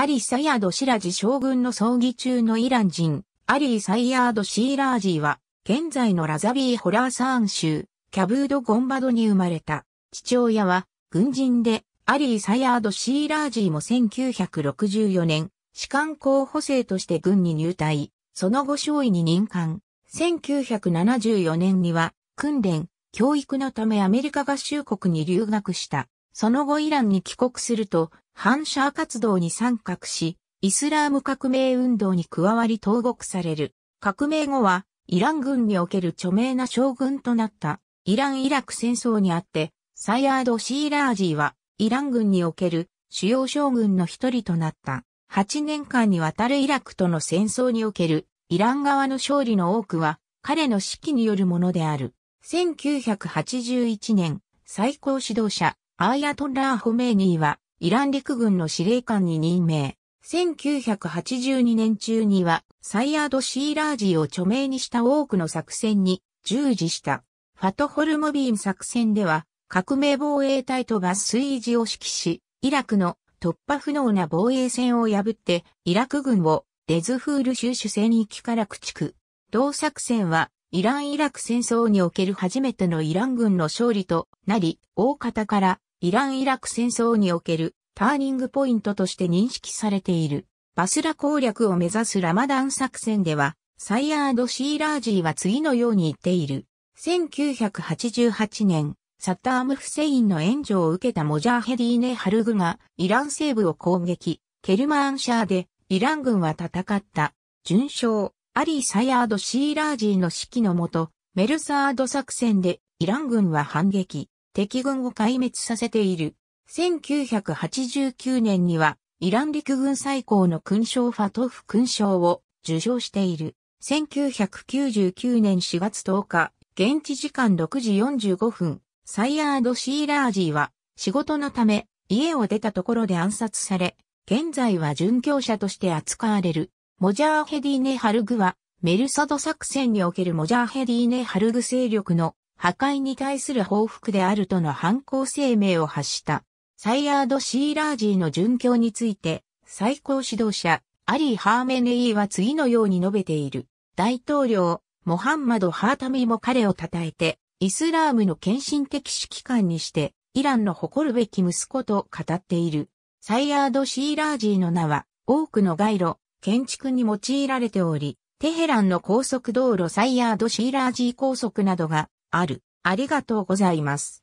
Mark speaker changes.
Speaker 1: アリ・サイヤード・シラジ将軍の葬儀中のイラン人、アリー・サイヤード・シーラージーは、現在のラザビー・ホラーサーン州、キャブード・ゴンバドに生まれた。父親は、軍人で、アリー・サイヤード・シーラージーも1964年、士官候補生として軍に入隊、その後少尉に任官。1974年には、訓練、教育のためアメリカ合衆国に留学した。その後イランに帰国すると、反射活動に参画し、イスラーム革命運動に加わり投獄される。革命後は、イラン軍における著名な将軍となった、イラン・イラク戦争にあって、サイアード・シーラージーは、イラン軍における主要将軍の一人となった。8年間にわたるイラクとの戦争におけるイラン側の勝利の多くは彼の指揮によるものである。1981年最高指導者アーヤトッラー・ホメイニーは、イラン陸軍の司令官に任命。1982年中には、サイヤード・シーラージーを著名にした多くの作戦に従事した。ファトホルモビーン作戦では、革命防衛隊とバスイーを指揮し、イラクの突破不能な防衛線を破って、イラク軍をデズフール州主戦域から駆逐。同作戦は、イラン・イラク戦争における初めてのイラン軍の勝利となり、大方からイラン・イラク戦争におけるターニングポイントとして認識されている。バスラ攻略を目指すラマダン作戦では、サイヤード・シーラージーは次のように言っている。1988年、サッターム・フセインの援助を受けたモジャーヘディーネ・ハルグがイラン西部を攻撃、ケルマーンシャーでイラン軍は戦った。順将、アリー・サイヤード・シーラージーの指揮のもと、メルサード作戦でイラン軍は反撃。敵軍を壊滅させている。1989年には、イラン陸軍最高の勲章ファトフ勲章を受章している。1999年4月10日、現地時間6時45分、サイヤード・シーラージーは仕事のため家を出たところで暗殺され、現在は殉教者として扱われる。モジャーヘディーネ・ハルグはメルサド作戦におけるモジャーヘディーネ・ハルグ勢力の破壊に対する報復であるとの反抗声明を発した。サイヤード・シーラージーの殉教について、最高指導者、アリー・ハーメネイーは次のように述べている。大統領、モハンマド・ハータミも彼を称えて、イスラームの献身的指揮官にして、イランの誇るべき息子と語っている。サイヤード・シーラージーの名は、多くの街路、建築に用いられており、テヘランの高速道路サイヤード・シーラージー高速などがある。ありがとうございます。